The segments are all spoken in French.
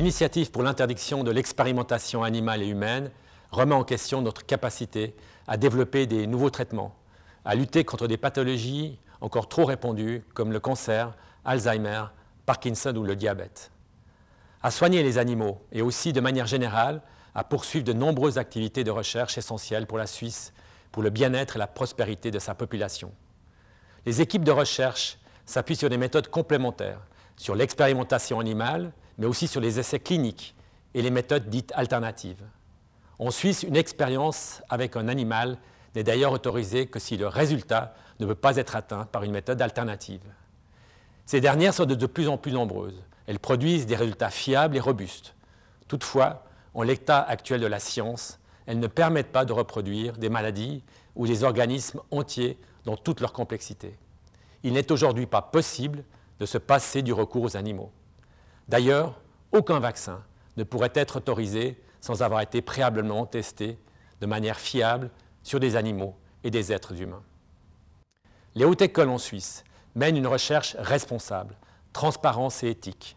L'initiative pour l'interdiction de l'expérimentation animale et humaine remet en question notre capacité à développer des nouveaux traitements, à lutter contre des pathologies encore trop répandues comme le cancer, Alzheimer, Parkinson ou le diabète. À soigner les animaux et aussi de manière générale à poursuivre de nombreuses activités de recherche essentielles pour la Suisse, pour le bien-être et la prospérité de sa population. Les équipes de recherche s'appuient sur des méthodes complémentaires, sur l'expérimentation animale, mais aussi sur les essais cliniques et les méthodes dites alternatives. En Suisse, une expérience avec un animal n'est d'ailleurs autorisée que si le résultat ne peut pas être atteint par une méthode alternative. Ces dernières sont de plus en plus nombreuses. Elles produisent des résultats fiables et robustes. Toutefois, en l'état actuel de la science, elles ne permettent pas de reproduire des maladies ou des organismes entiers dans toute leur complexité. Il n'est aujourd'hui pas possible de se passer du recours aux animaux. D'ailleurs, aucun vaccin ne pourrait être autorisé sans avoir été préalablement testé de manière fiable sur des animaux et des êtres humains. Les hautes écoles en Suisse mènent une recherche responsable, transparente et éthique.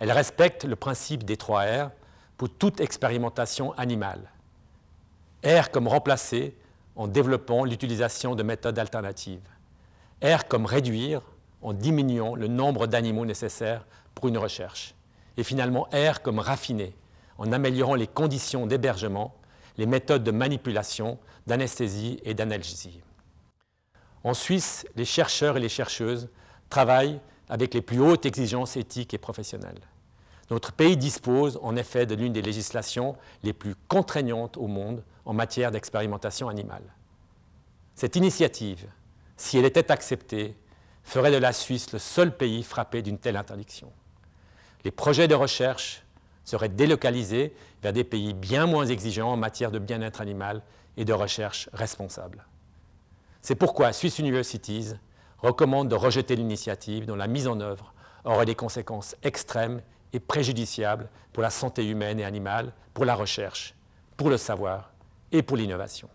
Elles respectent le principe des trois R pour toute expérimentation animale. R comme remplacer en développant l'utilisation de méthodes alternatives. R comme réduire en diminuant le nombre d'animaux nécessaires pour une recherche. Et finalement, R comme raffiné, en améliorant les conditions d'hébergement, les méthodes de manipulation, d'anesthésie et d'analgésie. En Suisse, les chercheurs et les chercheuses travaillent avec les plus hautes exigences éthiques et professionnelles. Notre pays dispose en effet de l'une des législations les plus contraignantes au monde en matière d'expérimentation animale. Cette initiative, si elle était acceptée, ferait de la Suisse le seul pays frappé d'une telle interdiction. Les projets de recherche seraient délocalisés vers des pays bien moins exigeants en matière de bien-être animal et de recherche responsable. C'est pourquoi Swiss Universities recommande de rejeter l'initiative dont la mise en œuvre aurait des conséquences extrêmes et préjudiciables pour la santé humaine et animale, pour la recherche, pour le savoir et pour l'innovation.